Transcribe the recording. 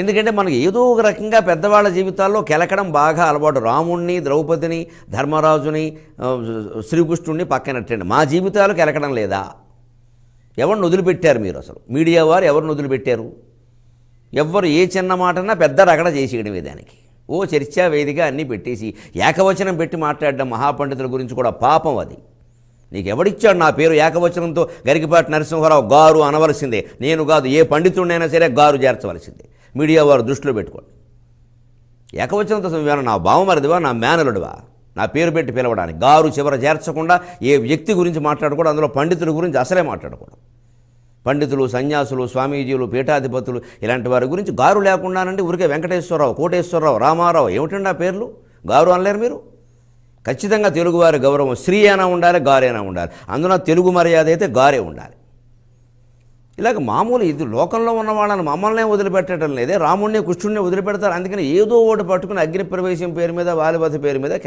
ఎందుకంటే మనకి ఏదో ఒక రకంగా పెద్దవాళ్ళ జీవితాల్లో కెలకడం బాగా అలవాటు రాముణ్ణి ద్రౌపదిని ధర్మరాజుని శ్రీకృష్ణుడిని పక్కనట్టండి మా జీవితాలు కెలకడం లేదా ఎవరిని వదిలిపెట్టారు మీరు అసలు మీడియా వారు ఎవరిని వదిలిపెట్టారు ఎవ్వరు ఏ చిన్న మాటన్నా పెద్ద రగడ చేసేయడమే దానికి ఓ చర్చా వేదిక అన్నీ పెట్టేసి ఏకవచనం పెట్టి మాట్లాడడం మహాపండితుల గురించి కూడా పాపం అది నీకు ఎవడిచ్చాడు నా పేరు ఏకవచనంతో గరికిపాటి నరసింహారావు గారు అనవలసిందే నేను కాదు ఏ పండితుడినైనా సరే గారు చేర్చవలసిందే మీడియా వారు దృష్టిలో పెట్టుకోండి ఏకవచనంత సంవ్యానం నా బావమరిదివా నా మేనలుడివా నా పేరు పెట్టి పిలవడానికి గారు చివర చేర్చకుండా ఏ వ్యక్తి గురించి మాట్లాడకూడదు అందులో పండితుల గురించి అసలే మాట్లాడకూడదు పండితులు సన్యాసులు స్వామీజీలు పీఠాధిపతులు ఇలాంటి వారి గురించి గారు లేకుండానంటే ఊరికే వెంకటేశ్వరరావు కోటేశ్వరరావు రామారావు ఏమిటండి ఆ పేర్లు గారు అనలేరు మీరు ఖచ్చితంగా తెలుగువారి గౌరవం స్త్రీ అయినా ఉండాలి గారైనా ఉండాలి అందున తెలుగు మర్యాద అయితే గారే ఉండాలి ఇలాగ మామూలు ఇది లోకంలో ఉన్న వాళ్ళని మమ్మల్నే వదిలిపెట్టడం లేదే రాముడిని కృష్ణుడిని వదిలిపెడతారు అందుకని ఏదో ఒకటి పట్టుకుని అగ్ని ప్రవేశం పేరు మీద వాలిబధ పేరు మీద